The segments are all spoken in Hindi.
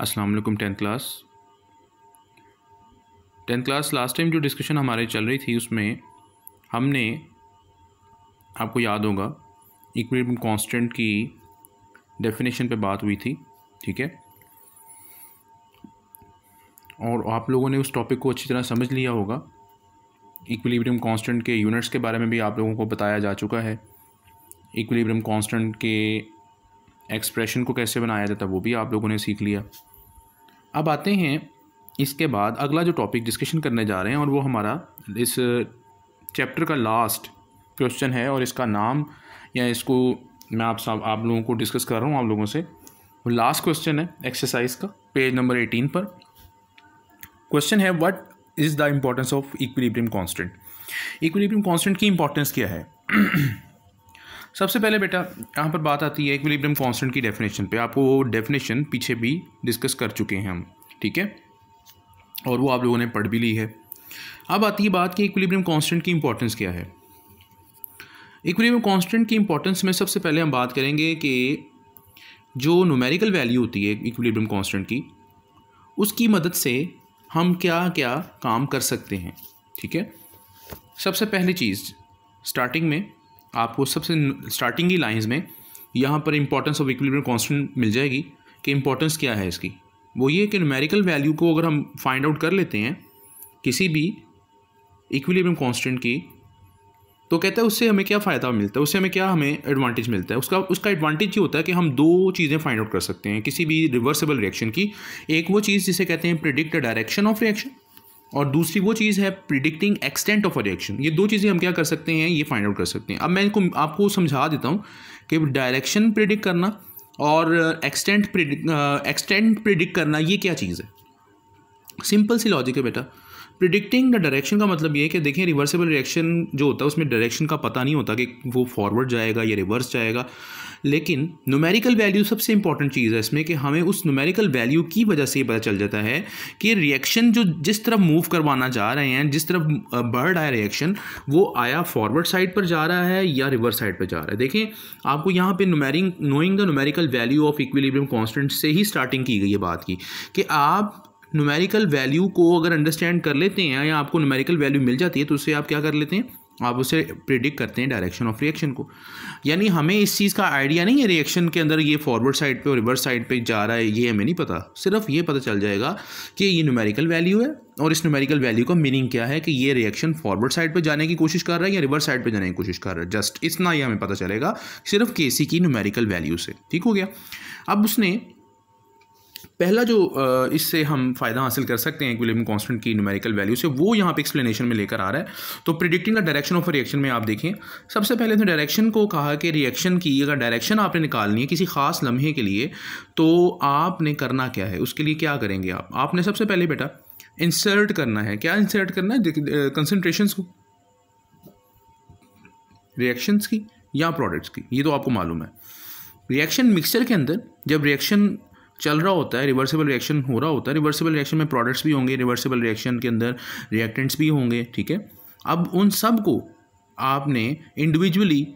अस्सलाम वालेकुम tenth class tenth class last time जो डिस्कशन हमारे चल रही थी उसमें हमने आपको याद होगा इक्विलिब्रियम कांस्टेंट की डेफिनेशन पे बात हुई थी ठीक है और आप लोगों ने उस टॉपिक को अच्छी तरह समझ लिया होगा इक्विलिब्रियम कांस्टेंट के यूनिट्स के बारे में भी आप लोगों को बताया जा चुका है इक्विलिब्रियम कांस्टेंट के एक्सप्रेशन को कैसे बनाया जाता है वो भी आप लोगों ने सीख लिया अब आते हैं इसके बाद अगला जो टॉपिक डिस्कशन करने जा रहे हैं और वो हमारा इस चैप्टर uh, का लास्ट क्वेश्चन है और इसका नाम या इसको मैं आप सब आप लोगों को डिस्कस कर रहा हूँ आप लोगों से लास्ट क्वेश्चन है एक्सरसाइज का पेज नंबर एटीन पर क्वेश्चन है what is the importance of equilibrium constant equilibrium constant की इम्पोर्टेंस क्या है सबसे पहले बेटा यहाँ पर बात आती है इक्विलिब्रियम कांस्टेंट की डेफिनेशन पे आपको वो डेफिनेशन पीछे भी डिस्कस कर चुके हैं हम ठीक है और वो आप लोगों ने पढ़ भी ली है अब आती है बात कि इक्विलिब्रियम कांस्टेंट की इम्पोर्टेंस क्या है इक्विलिब्रियम कांस्टेंट की इम्पोर्टेंस में सबसे पहले हम बात करेंगे कि जो नोमेरिकल वैल्यू होती है इक्विलिब्रियम कॉन्सटेंट की उसकी मदद से हम क्या क्या काम कर सकते हैं ठीक है सबसे पहली चीज़ स्टार्टिंग में आपको सबसे स्टार्टिंग की लाइंस में यहाँ पर इंपॉर्टेंस ऑफ इक्विलिब्रियम कांस्टेंट मिल जाएगी कि इंपॉर्टेंस क्या है इसकी वो ये कि न्यूमेरिकल वैल्यू को अगर हम फाइंड आउट कर लेते हैं किसी भी इक्विलिब्रियम कांस्टेंट की तो कहता है उससे हमें क्या फ़ायदा मिलता है उससे हमें क्या हमें एडवांटेज मिलता है उसका उसका एडवांटेज ये होता है कि हम दो चीज़ें फाइंड आउट कर सकते हैं किसी भी रिवर्सेबल रिएक्शन की एक वो चीज़ जिसे कहते हैं प्रिडिक्ट डायरेक्शन ऑफ रिएक्शन और दूसरी वो चीज़ है predicting extent of a reaction ये दो चीज़ें हम क्या कर सकते हैं ये फाइंड आउट कर सकते हैं अब मैं इनको आपको समझा देता हूँ कि डायरेक्शन प्रिडिक्ट करना और एक्सटेंट प्रिडिक्ट एक्सटेंट प्रिडिक्ट करना ये क्या चीज़ है सिंपल सी लॉजिक है बेटा प्रिडिक्टिंग द डायरेक्शन का मतलब ये है कि देखें रिवर्सिबल रिएक्शन जो होता है उसमें डायरेक्शन का पता नहीं होता कि वो फॉरवर्ड जाएगा या रिवर्स जाएगा लेकिन नुमेरिकल वैल्यू सबसे इंपॉर्टेंट चीज़ है इसमें कि हमें उस नुमेरिकल वैल्यू की वजह से ये पता चल जाता है कि रिएक्शन जो जिस तरफ मूव करवाना चाह रहे हैं जिस तरफ बर्ड आया रिएक्शन वो आया फॉरवर्ड साइड पर जा रहा है या रिवर्स साइड पर जा रहा है देखें आपको यहाँ पर knowing the numerical value of equilibrium constant से ही स्टार्टिंग की गई है बात की कि आप न्यूमेरिकल वैल्यू को अगर अंडरस्टैंड कर लेते हैं या आपको न्यूमेरिकल वैल्यू मिल जाती है तो उससे आप क्या कर लेते हैं आप उसे प्रिडिक्ट करते हैं डायरेक्शन ऑफ रिएक्शन को यानी हमें इस चीज़ का आइडिया नहीं है रिएक्शन के अंदर ये फॉरवर्ड साइड पे और रिवर्स साइड पे जा रहा है ये हमें नहीं पता सिर्फ ये पता चल जाएगा कि ये न्यूमेरिकल वैल्यू है और इस न्यूमेरिकल वैल्यू का मीनिंग क्या है कि ये रिएक्शन फॉरवर्ड साइड पर जाने की कोशिश कर रहा है या रिवर्स साइड पर जाने की कोशिश कर रहा है जस्ट इतना ही हमें पता चलेगा सिर्फ के की न्यूमेरिकल वैल्यू से ठीक हो गया अब उसने पहला जो इससे हम फ़ायदा हासिल कर सकते हैं इक्विलिब्रियम कांस्टेंट की न्यूमेरिकल वैल्यू से वो यहाँ पे एक्सप्लेनेशन में लेकर आ रहा है तो predicting the direction of reaction में आप देखें सबसे पहले तो डायरेक्शन को कहा कि रिएक्शन की अगर डायरेक्शन आपने निकालनी है किसी खास लम्हे के लिए तो आपने करना क्या है उसके लिए क्या करेंगे आप आपने सबसे पहले बेटा इंसर्ट करना है क्या इंसर्ट करना है कंसनट्रेशन को रिएक्शंस की या प्रोडक्ट्स की ये तो आपको मालूम है रिएक्शन मिक्सचर के अंदर जब रिएक्शन चल रहा होता है रिवर्सिबल रिएक्शन हो रहा होता है रिवर्सिबल रिएक्शन में प्रोडक्ट्स भी होंगे रिवर्सिबल रिएक्शन के अंदर रिएक्टेंट्स भी होंगे ठीक है अब उन सब को आपने इंडिविजुअली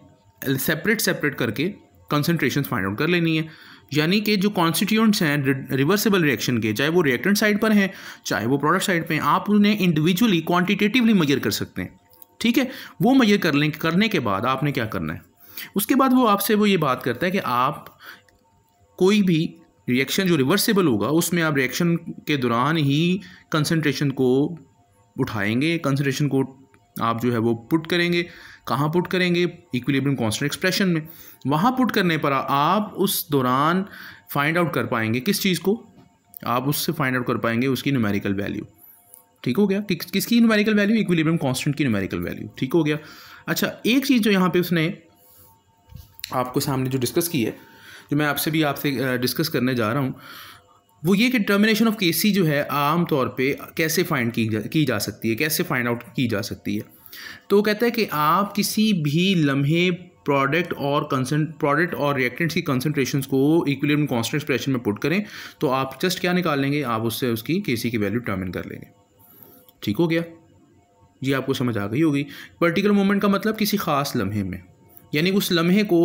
सेपरेट सेपरेट करके कंसनट्रेशन फाइंड आउट कर लेनी है यानी कि जो कॉन्स्टिट्यूंट्स हैं रिवर्सिबल रिएक्शन के चाहे वो रिएक्टेंट साइड पर हैं चाहे वो प्रोडक्ट साइड पर हैं आप उन्हें इंडिविजुअली क्वान्टिटेटिवली मेजर कर सकते हैं ठीक है वो मेजर कर लें करने के बाद आपने क्या करना है उसके बाद वो आपसे वो ये बात करता है कि आप कोई भी रिएक्शन जो रिवर्सिबल होगा उसमें आप रिएक्शन के दौरान ही कंसनट्रेशन को उठाएंगे कंसनट्रेशन को आप जो है वो पुट करेंगे कहाँ पुट करेंगे इक्विलिब्रियम कांस्टेंट एक्सप्रेशन में वहाँ पुट करने पर आप उस दौरान फाइंड आउट कर पाएंगे किस चीज़ को आप उससे फाइंड आउट कर पाएंगे उसकी न्यूमेरिकल वैल्यू ठीक हो गया कि, किसकी न्यूमेरिकल वैल्यू इक्विलिब्रियम कांस्टेंट की न्यूमेरिकल वैल्यू ठीक हो गया अच्छा एक चीज़ जो यहाँ पे उसने आपको सामने जो डिस्कस की है जो मैं आपसे भी आपसे डिस्कस करने जा रहा हूँ वो ये कि टर्मिनेशन ऑफ केसी जो है आम तौर पे कैसे फाइंड की जा की जा सकती है कैसे फाइंड आउट की जा सकती है तो वो कहता है कि आप किसी भी लम्हे प्रोडक्ट और कंसेंट प्रोडक्ट और रिएक्टेंट्स की कंसनट्रेशन को इक्विलिब्रियम कांस्टेंट एक्सप्रेशन में पुट करें तो आप जस्ट क्या निकाल लेंगे आप उससे उसकी केसी की वैल्यू टर्मिन कर लेंगे ठीक हो गया ये आपको समझ आ गई होगी पर्टिकुलर मोमेंट का मतलब किसी खास लम्हे में यानी उस लम्हे को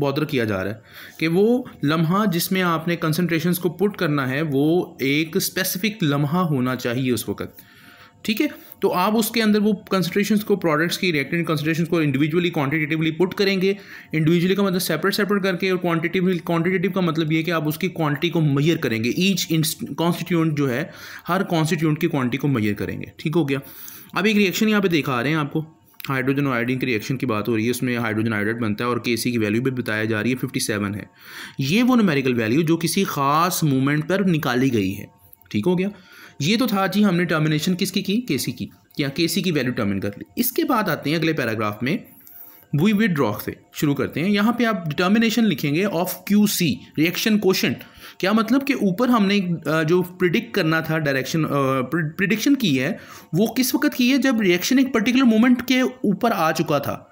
बॉदर किया जा रहा है कि वो लम्हा जिसमें आपने कंसनट्रेशन को पुट करना है वो एक स्पेसिफिक लम्हा होना चाहिए उस वक्त ठीक है तो आप उसके अंदर वो कंसनट्रेशन को प्रोडक्ट्स की रिएक्टेड कंसनट्रेशन को इंडिविजुअली क्वांटिटेटिवली पुट करेंगे इंडिविजुअली का मतलब सेपरेट सेपरेट करके और क्वांटिटिव क्वांटिटेटिव का मतलब ये कि आप उसकी क्वांटिटी को मैयर करेंगे ईच कॉन्स्टिट्यूंट जो है हर कॉन्स्टिट्यूंट की क्वांटिटी को मैयर करेंगे ठीक हो गया अब एक रिएक्शन यहाँ पे देखा आ रहे हैं आपको हाइड्रोजन और आयोडीन की रिएक्शन की बात हो रही है उसमें हाइड्रोजन आयोडाइड बनता है और के की वैल्यू भी बताया जा रही है फिफ्टी सेवन है ये वो नमेरिकल वैल्यू जो किसी खास मूवमेंट पर निकाली गई है ठीक हो गया ये तो था जी हमने टर्मिनेशन किसकी की के की या के की वैल्यू टर्मिन कर ली इसके बाद आते हैं अगले पैराग्राफ में विद विड्रॉक से शुरू करते हैं यहाँ पे आप डिटर्मिनेशन लिखेंगे of Q C reaction question क्या मतलब कि ऊपर हमने जो प्रिडिक्ट करना था डायरेक्शन प्रिडिक्शन की है वो किस वक्त की है जब रिएक्शन एक पर्टिकुलर मोमेंट के ऊपर आ चुका था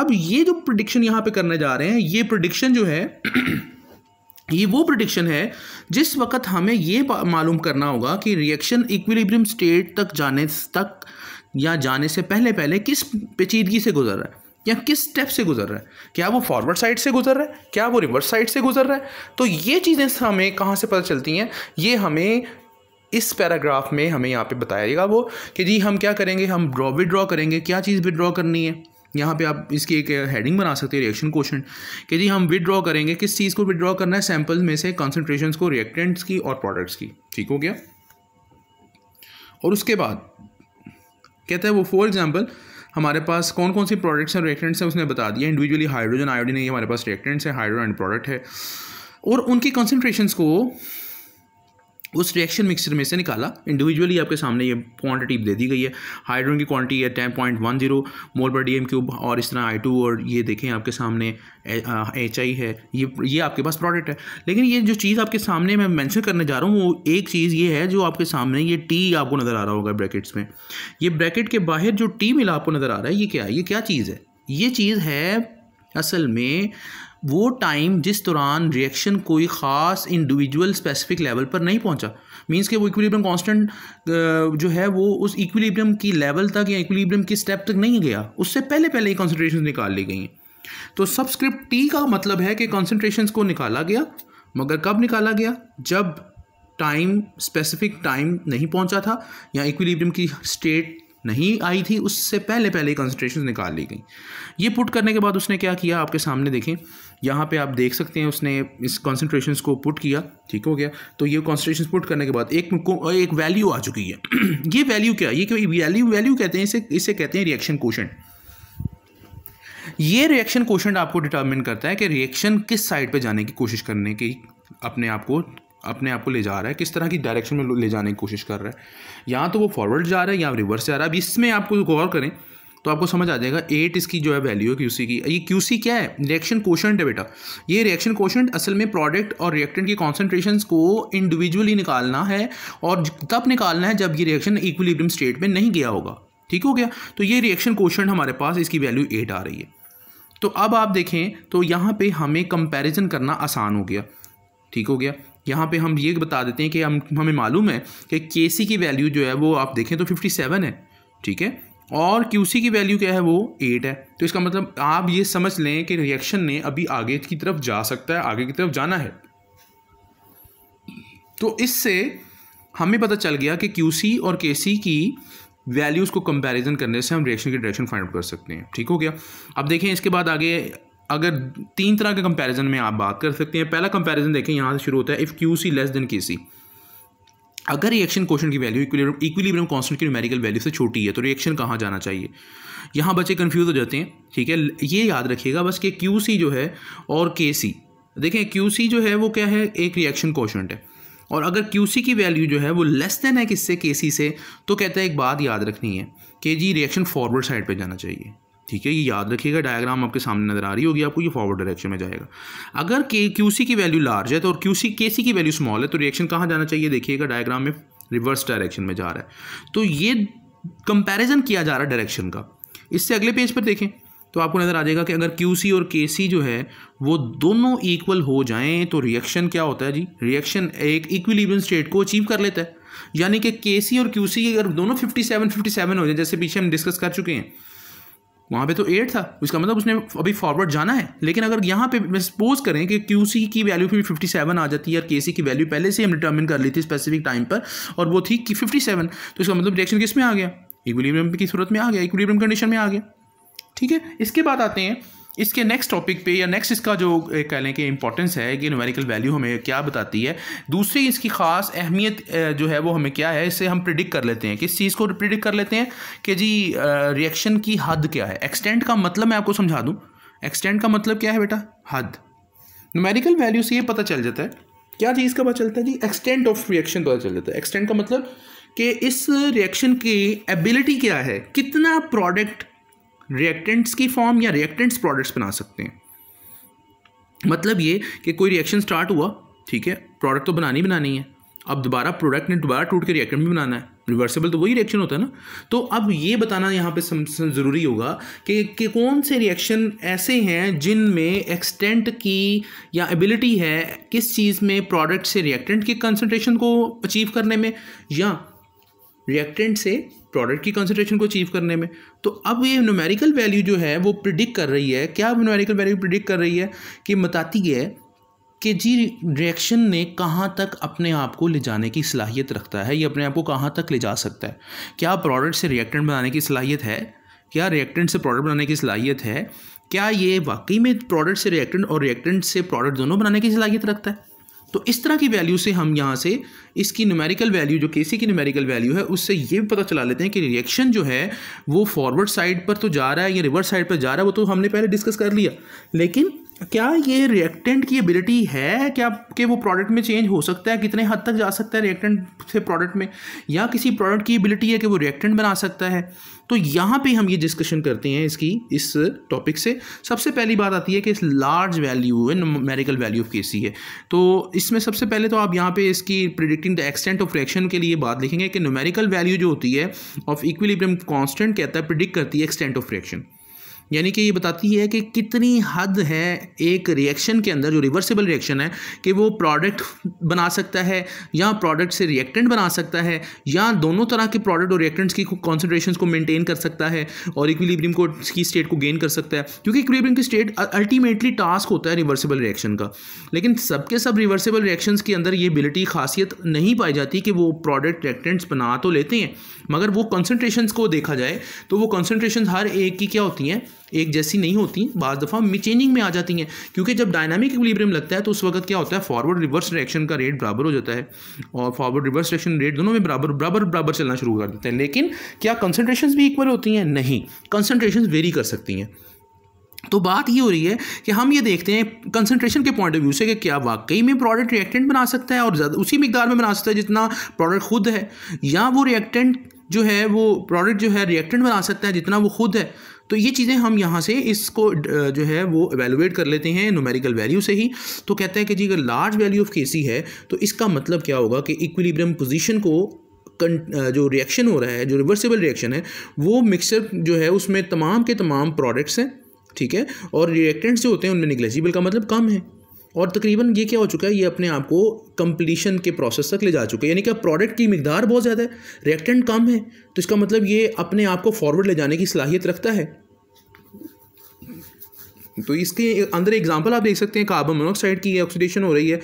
अब ये जो प्रिडिक्शन यहाँ पे करने जा रहे हैं ये प्रिडिक्शन जो है ये वो प्रिडिक्शन है जिस वक्त हमें ये मालूम करना होगा कि रिएक्शन इक्विलिब्रियम स्टेट तक जाने तक या जाने से पहले पहले किस पेचीदगी से गुजर रहा है या किस स्टेप से गुजर रहा है क्या वो फॉरवर्ड साइड से गुजर रहा है क्या वो रिवर्स साइड से गुजर रहा है तो ये चीज़ें हमें कहाँ से पता चलती हैं ये हमें इस पैराग्राफ में हमें यहाँ पे बताएगा वो कि जी हम क्या करेंगे हम ड्रॉ ड्रॉ करेंगे क्या चीज़ ड्रॉ करनी है यहाँ पे आप इसकी एक हेडिंग बना सकते हैं रिएक्शन क्वेश्चन कि जी हम विड्रॉ करेंगे किस चीज़ को विड्रॉ करना है सैंपल्स में से कॉन्सेंट्रेशन को रिएक्टेंट्स की और प्रोडक्ट्स की ठीक हो गया और उसके बाद कहते हैं वो फॉर एग्ज़ाम्पल हमारे पास कौन कौन सी प्रोडक्ट्स हैं रिएक्टेंट्स हैं उसने बता दिया इंडिविजुअली हाइड्रोजन आयोडीन ये हमारे पास रिएक्टेंट्स हैं हाइड्रोजन प्रोडक्ट है और उनकी कंसनट्रेशन को उस रिएक्शन मिक्सचर में से निकाला इंडिविजुअली आपके सामने ये क्वांटिटी दे दी गई है हाइड्रोजन की क्वांटिटी है ten point one zero mole पर डी एम क्यूब और इस तरह आई टू और ये देखें आपके सामने एच आई है ये ये आपके पास प्रोडक्ट है लेकिन ये जो चीज़ आपके सामने मैं मैंशन करने जा रहा हूँ वो एक चीज़ ये है जो आपके सामने ये टी आपको नज़र आ रहा होगा ब्रैकेट्स में ये ब्रैकेट के बाहर जो टी मिला आपको नज़र आ रहा है ये क्या है ये क्या चीज़ है ये चीज़ है असल में वो टाइम जिस दौरान रिएक्शन कोई ख़ास इंडिविजुअल स्पेसिफिक लेवल पर नहीं पहुंचा मींस कि वो इक्विलिब्रियम कांस्टेंट जो है वो उस इक्विलिब्रियम की लेवल तक या इक्विलिब्रियम की स्टेप तक नहीं गया उससे पहले पहले ही कॉन्सेंट्रेशन निकाल ली गई हैं तो सबस्क्रिप्ट टी का मतलब है कि कॉन्सेंट्रेशन को निकाला गया मगर कब निकाला गया जब टाइम स्पेसिफिक टाइम नहीं पहुंचा था या इक्विलिब्रियम की स्टेट नहीं आई थी उससे पहले पहले कंसनट्रेशन निकाल ली गई ये पुट करने के बाद उसने क्या किया आपके सामने देखें यहाँ पे आप देख सकते हैं उसने इस कॉन्सनट्रेशन को पुट किया ठीक हो गया तो ये कॉन्सनट्रेशन पुट करने के बाद एक एक वैल्यू आ चुकी है ये वैल्यू क्या ये क्यों वैल्यू वैल्यू कहते हैं इसे इसे कहते हैं रिएक्शन क्वेश्चन ये रिएक्शन क्वेश्चन आपको डिटर्मिन करता है कि रिएक्शन किस साइड पर जाने की कोशिश करने की अपने आप को अपने आप को ले जा रहा है किस तरह की डायरेक्शन में ले जाने की कोशिश कर रहा है या तो वो फॉरवर्ड जा रहा है या रिवर्स जा रहा है अब इसमें आपको गौर करें तो आपको समझ आ जाएगा एट इसकी जो है वैल्यू है क्यूसी की ये क्यूसी क्या है रिएक्शन क्वेश्चन है बेटा ये रिएक्शन क्वेश्चन असल में प्रोडक्ट और रिएक्टेंट की कॉन्सेंट्रेशन को इंडिविजुअली निकालना है और तब निकालना है जब ये रिएक्शन इक्विलिब्रियम स्टेट में नहीं गया होगा ठीक हो गया तो ये रिएक्शन क्वेश्चन हमारे पास इसकी वैल्यू एट आ रही है तो अब आप देखें तो यहाँ पर हमें कंपेरिज़न करना आसान हो गया ठीक हो गया यहाँ पे हम ये बता देते हैं कि हम हमें मालूम है कि के सी की वैल्यू जो है वो आप देखें तो फिफ्टी सेवन है ठीक है और क्यू सी की वैल्यू क्या है वो एट है तो इसका मतलब आप ये समझ लें कि रिएक्शन ने अभी आगे की तरफ जा सकता है आगे की तरफ जाना है तो इससे हमें पता चल गया कि क्यू सी और के सी की वैल्यूज़ को कंपैरिजन करने से हम रिएक्शन की डायरेक्शन फाइंड आउट कर सकते हैं ठीक हो गया अब देखें इसके बाद आगे अगर तीन तरह के कंपैरिजन में आप बात कर सकते हैं पहला कंपैरिजन देखें यहाँ से शुरू होता है if Q C less than K C अगर रिएक्शन क्वेश्चन की वैल्यू इक्विलिब्रियम कांस्टेंट की न्यूमेरिकल वैल्यू से छोटी है तो रिएक्शन कहाँ जाना चाहिए यहाँ बच्चे कंफ्यूज हो जाते हैं ठीक है ये याद रखिएगा बस कि क्यू सी जो है और के सी देखें क्यू सी जो है वो क्या है एक रिएक्शन क्वेश्चन है और अगर क्यू सी की वैल्यू जो है वो लेस देन है किससे के सी से तो कहता है एक बात याद रखनी है कि जी रिएक्शन फॉरवर्ड साइड पर जाना चाहिए ठीक है ये याद रखिएगा डायग्राम आपके सामने नजर आ रही होगी आपको ये फॉरवर्ड डायरेक्शन में जाएगा अगर के क्यू सी की वैल्यू लार्ज है तो और क्यू सी के सी की वैल्यू स्मॉल है तो रिएक्शन कहाँ जाना चाहिए देखिएगा डायग्राम में रिवर्स डायरेक्शन में जा रहा है तो ये कंपेरिजन किया जा रहा है डायरेक्शन का इससे अगले पेज पर देखें तो आपको नज़र आ जाएगा कि अगर क्यू सी और के सी जो है वो दोनों इक्वल हो जाएं तो रिएक्शन क्या होता है जी रिएक्शन एक इक्विलिब्रियम स्टेट को अचीव कर लेता है यानी कि के सी और क्यू सी अगर दोनों फिफ्टी सेवन फिफ्टी सेवन हो जाए जैसे पीछे हम डिस्कस कर चुके हैं वहाँ पे तो एट था उसका मतलब उसने अभी फॉरवर्ड जाना है लेकिन अगर यहाँ पे सपोज करें कि क्यू सी की वैल्यू फिर फिफ्टी सेवन आ जाती है और के सी की वैल्यू पहले से हम डिटर्मिन कर ली थी स्पेसिफिक टाइम पर और वो थी कि फिफ्टी सेवन तो इसका मतलब डिरेक्शन किस में आ गया इक्विलिब्रियम की सूरत में आ गया इक्विलिब्रियम कंडीशन में आ गया ठीक है इसके बाद आते हैं इसके नेक्स्ट टॉपिक पे या नेक्स्ट इसका जो कह लें कि इंपॉर्टेंस है कि न्यूमेरिकल वैल्यू हमें क्या बताती है दूसरी इसकी ख़ास अहमियत जो है वो हमें क्या है इसे हम प्रिडिक्ट कर लेते हैं किस चीज़ को प्रिडिक्ट कर लेते हैं कि जी रिएक्शन की हद क्या है एक्सटेंट का मतलब मैं आपको समझा दूँ एक्सटेंट का मतलब क्या है बेटा हद न्यूमेरिकल वैल्यू से ये पता चल जाता है क्या चीज़ का पता चलता है जी एक्सटेंट ऑफ रिएक्शन पता चल जाता है एक्सटेंट का मतलब कि इस रिएक्शन की एबिलिटी क्या है कितना प्रोडक्ट रिएक्टेंट्स की फॉर्म या रिएक्टेंट्स प्रोडक्ट्स बना सकते हैं मतलब ये कि कोई रिएक्शन स्टार्ट हुआ ठीक है प्रोडक्ट तो बनानी बनानी है अब दोबारा प्रोडक्ट ने दोबारा टूट के रिएक्टेंट भी बनाना है रिवर्सिबल तो वही रिएक्शन होता है ना तो अब ये बताना यहाँ पे ज़रूरी होगा कि, कि कौन से रिएक्शन ऐसे हैं जिनमें एक्सटेंट की या एबिलिटी है किस चीज़ में प्रोडक्ट से रिएक्टेंट की कंसनट्रेशन को अचीव करने में या रिएक्टेंट से प्रोडक्ट की कंसनट्रेशन को अचीव करने में तो अब ये न्यूमेरिकल वैल्यू जो है वो प्रिडिक्ट कर रही है क्या न्यूमेरिकल वैल्यू प्रिडिक्ट कर रही है कि बताती है कि जी रिएक्शन ने कहाँ तक अपने आप को ले जाने की सलाहियत रखता है या अपने आप को कहाँ तक ले जा सकता है क्या प्रोडक्ट से रिएक्टेंट बनाने की सलाहियत है क्या रिएक्टेंट से प्रोडक्ट बनाने की सलाहियत है क्या ये वाकई में प्रोडक्ट से रिएक्टेंट और रिएक्टेंट से प्रोडक्ट दोनों बनाने की सलाहियत रखता है तो इस तरह की वैल्यू से हम यहाँ से इसकी न्यूमेरिकल वैल्यू जो के की न्यूमेरिकल वैल्यू है उससे ये भी पता चला लेते हैं कि रिएक्शन जो है वो फॉरवर्ड साइड पर तो जा रहा है या रिवर्स साइड पर जा रहा है वो तो हमने पहले डिस्कस कर लिया लेकिन क्या ये रिएक्टेंट की एबिलिटी है क्या कि वो प्रोडक्ट में चेंज हो सकता है कितने हद तक जा सकता है रिएक्टेंट से प्रोडक्ट में या किसी प्रोडक्ट की एबिलिटी है कि वो रिएक्टेंट बना सकता है तो यहाँ पे हम ये डिस्कशन करते हैं इसकी इस टॉपिक से सबसे पहली बात आती है कि इस लार्ज वैल्यू है मेरिकल वैल्यू ऑफ के सी है तो इसमें सबसे पहले तो आप यहाँ पे इसकी predicting the extent of reaction के लिए बात लिखेंगे कि न्यूमेरिकल वैल्यू जो होती है ऑफ इक्विलिब्रियम कांस्टेंट कहता है प्रिडिक्ट करती है एक्सटेंट ऑफ रिएक्शन यानी कि ये बताती है कि कितनी हद है एक रिएक्शन के अंदर जो रिवर्सिबल रिएक्शन है कि वो प्रोडक्ट बना सकता है या प्रोडक्ट से रिएक्टेंट बना सकता है या दोनों तरह के प्रोडक्ट और रिएक्टेंट्स की कॉन्सेंट्रेशन को मेनटेन कर सकता है और इक्विलिब्रियम को की स्टेट को गेन कर सकता है क्योंकि इक्विलिब्रियम की स्टेट अल्टीमेटली टास्क होता है रिवर्सिबल रिएक्शन का लेकिन सबके सब रिवर्सिबल रिएक्शन के अंदर ये एबिलिटी खासियत नहीं पाई जाती कि वो प्रोडक्ट रिएक्टेंट्स बना तो लेते हैं मगर वो कॉन्सेंट्रेशन को देखा जाए तो वो कॉन्सेंट्रेशन हर एक की क्या होती हैं एक जैसी नहीं होती बाज़ दफ़ा मिचेनिंग में आ जाती हैं क्योंकि जब डायनामिक इक्विलिब्रियम लगता है तो उस वक्त क्या होता है फॉरवर्ड रिवर्स रिएक्शन का रेट बराबर हो जाता है और फॉरवर्ड रिवर्स रिएक्शन रेट दोनों में बराबर बराबर बराबर चलना शुरू कर देते हैं लेकिन क्या कंसनट्रेशन भी इक्वल होती हैं नहीं कंसनट्रेशन वेरी कर सकती हैं तो बात ये हो रही है कि हम ये देखते हैं कंसंट्रेशन के पॉइंट ऑफ व्यू से कि क्या वाकई में प्रोडक्ट रिएक्टेंट बना सकता है और ज़्यादा उसी मकदार में बना सकता है जितना प्रोडक्ट खुद है या वो रिएक्टेंट जो है वो प्रोडक्ट जो है रिएक्टेंट बना सकता है जितना वो खुद है तो ये चीज़ें हम यहाँ से इसको जो है वो एवेलुएट कर लेते हैं नोमेरिकल वैल्यू से ही तो कहता है कि जी अगर लार्ज वैल्यू ऑफ के है तो इसका मतलब क्या होगा कि इक्विलिब्रियम पोजीशन को जो रिएक्शन हो रहा है जो रिवर्सिबल रिएक्शन है वो मिक्सचर जो है उसमें तमाम के तमाम प्रोडक्ट्स हैं ठीक है और रिएक्टेंट्स जो होते हैं उनमें निगलेजिबल का मतलब कम है और तकरीबन ये क्या हो चुका है ये अपने आप को कंप्लीशन के प्रोसेस तक ले जा चुके हैं यानी कि प्रोडक्ट की मकदार बहुत ज़्यादा है रिएक्टेंट कम है तो इसका मतलब ये अपने आप को फॉरवर्ड ले जाने की सलाहियत रखता है तो इसके अंदर एग्जांपल आप देख सकते हैं कार्बन मोनोऑक्साइड की ऑक्सीडेशन हो रही है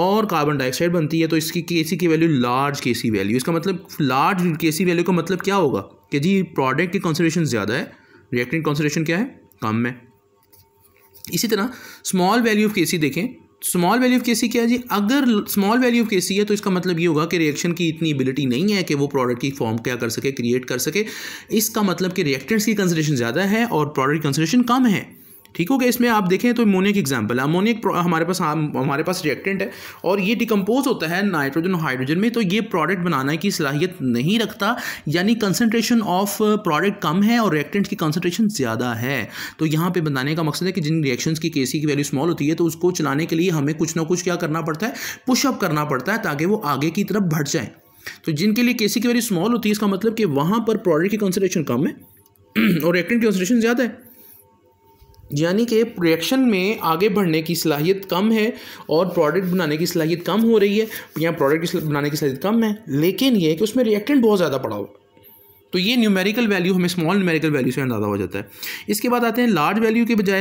और कार्बन डाइऑक्साइड बनती है तो इसकी सी की वैल्यू लार्ज सी वैल्यू इसका मतलब लार्ज सी वैल्यू का मतलब क्या होगा कि जी प्रोडक्ट की कॉन्सेंट्रेशन ज़्यादा है रिएक्टेंट कॉन्सेंट्रेशन क्या है कम है इसी तरह स्मॉल वैल्यू ऑफ के सी देखें स्मॉल वैल्यू ऑफ के सी क्या है जी अगर स्मॉल वैल्यू ऑफ के सी है तो इसका मतलब ये होगा कि रिएक्शन की इतनी एबिलिटी नहीं है कि वो प्रोडक्ट की फॉर्म क्या कर सके क्रिएट कर सके इसका मतलब कि रिएक्टेंट्स की कंसनट्रेशन ज़्यादा है और प्रोडक्ट की कंसनट्रेशन कम है ठीक हो गया इसमें आप देखें तो अमोनिया की एग्जाम्पल अमोनिक हमारे पास हमारे पास रिएक्टेंट है और ये डिकम्पोज होता है नाइट्रोजन और हाइड्रोजन में तो ये प्रोडक्ट बनाने की सलाहियत नहीं रखता यानी कंसनट्रेशन ऑफ प्रोडक्ट कम है और रिएक्टेंट की कंसनट्रेशन ज़्यादा है तो यहाँ पर बनाने का मकसद है कि जिन रिएक्शन की के की वैल्यू स्मॉल होती है तो उसको चलाने के लिए हमें कुछ ना कुछ क्या करना पड़ता है पुशअप करना पड़ता है ताकि वो आगे की तरफ बढ़ जाए तो जिनके लिए केसी की वैल्यू स्मॉल होती है इसका मतलब कि वहाँ पर प्रोडक्ट की कंसनट्रेशन कम है और रिएक्टेंट की कंसनट्रेशन ज़्यादा है यानी कि प्रोडक्शन में आगे बढ़ने की सलाहियत कम है और प्रोडक्ट बनाने की सलाहियत कम हो रही है या प्रोडक्ट बनाने की सलाहियत कम है लेकिन ये कि उसमें रिएक्टेंट बहुत ज़्यादा पड़ा हुआ तो ये न्यूमेरिकल वैल्यू हमें स्मॉल न्यूमेरिकल वैल्यू से अंदाजा हो जाता है इसके बाद आते हैं लार्ज वैल्यू के बजाय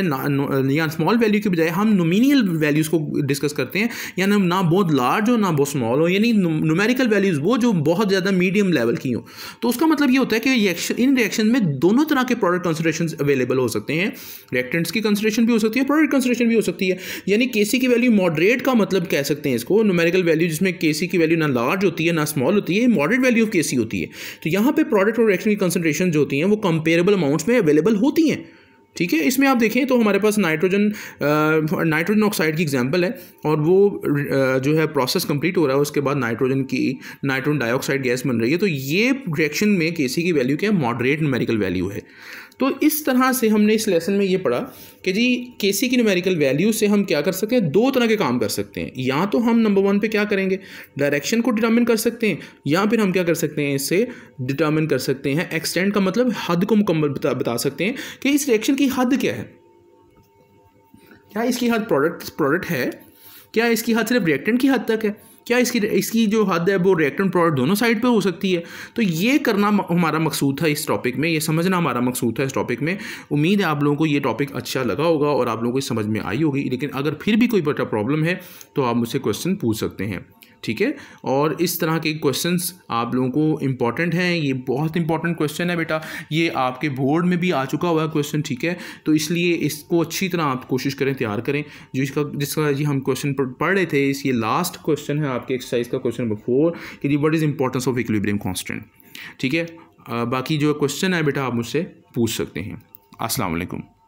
या स्मॉल वैल्यू के बजाय हम नोमिनियल वैल्यूज़ को डिस्कस करते हैं या ना, बहुत लार्ज हो ना बहुत स्मॉल हो यानी न्यूमेरिकल वैल्यूज़ वो जो बहुत ज़्यादा मीडियम लेवल की हो तो उसका मतलब ये होता है कि इन रिएक्शन में दोनों तरह के प्रोडक्ट कंसनट्रेशन अवेलेबल हो सकते हैं रिएक्टेंट्स की कंसनट्रेशन भी हो सकती है प्रोडक्ट कंसनट्रेशन भी हो सकती है यानी के की वैल्यू मॉडरेट का मतलब कह सकते हैं इसको न्यूमेरिकल वैल्यू जिसमें के की वैल्यू ना लार्ज होती है ना स्मॉल होती है मॉडरेट वैल्यू ऑफ के होती है तो यहाँ पर प्रोडक्ट रिएक्शन और रिएक्शन की कंसनट्रेशन जो होती हैं वो कंपेरेबल अमाउंट्स में अवेलेबल होती हैं ठीक है इसमें आप देखें तो हमारे पास नाइट्रोजन नाइट्रोजन ऑक्साइड की एग्जांपल है और वो आ, जो है प्रोसेस कंप्लीट हो रहा है उसके बाद नाइट्रोजन की नाइट्रोजन डाइऑक्साइड गैस बन रही है तो ये रिएक्शन में केसी की वैल्यू क्या है मॉडरेट न्यूमेरिकल वैल्यू है तो इस तरह से हमने इस लेसन में ये पढ़ा कि जी के सी की न्यूमेरिकल वैल्यू से हम क्या कर सकते हैं दो तरह के काम कर सकते हैं या तो हम नंबर वन पे क्या करेंगे डायरेक्शन को डिटर्मिन कर सकते हैं या फिर हम क्या कर सकते हैं इसे डिटर्मिन कर सकते हैं एक्सटेंड का मतलब हद को मुकम्मल बता, बता सकते हैं कि इस रिएक्शन की हद क्या है क्या इसकी हद प्रोडक्ट प्रोडक्ट है क्या इसकी हद सिर्फ रिएक्टेंट की हद तक है क्या इसकी इसकी जो हद है वो रिएक्टेंट प्रोडक्ट दोनों साइड पर हो सकती है तो ये करना हमारा मकसूद था इस टॉपिक में ये समझना हमारा मकसूद था इस टॉपिक में उम्मीद है आप लोगों को ये टॉपिक अच्छा लगा होगा और आप लोगों को समझ में आई होगी लेकिन अगर फिर भी कोई बड़ा प्रॉब्लम है तो आप मुझसे क्वेश्चन पूछ सकते हैं ठीक है और इस तरह के क्वेश्चन आप लोगों को इंपॉर्टेंट हैं ये बहुत इंपॉर्टेंट क्वेश्चन है बेटा ये आपके बोर्ड में भी आ चुका हुआ है क्वेश्चन ठीक है तो इसलिए इसको अच्छी तरह आप कोशिश करें तैयार करें जो इसका जिसका ये हम क्वेश्चन पढ़ रहे थे इस ये लास्ट क्वेश्चन है आपके एक्सरसाइज का क्वेश्चन नंबर फोर कि जी what is importance of equilibrium constant ठीक है बाकी जो क्वेश्चन है बेटा आप मुझसे पूछ सकते हैं असलकुम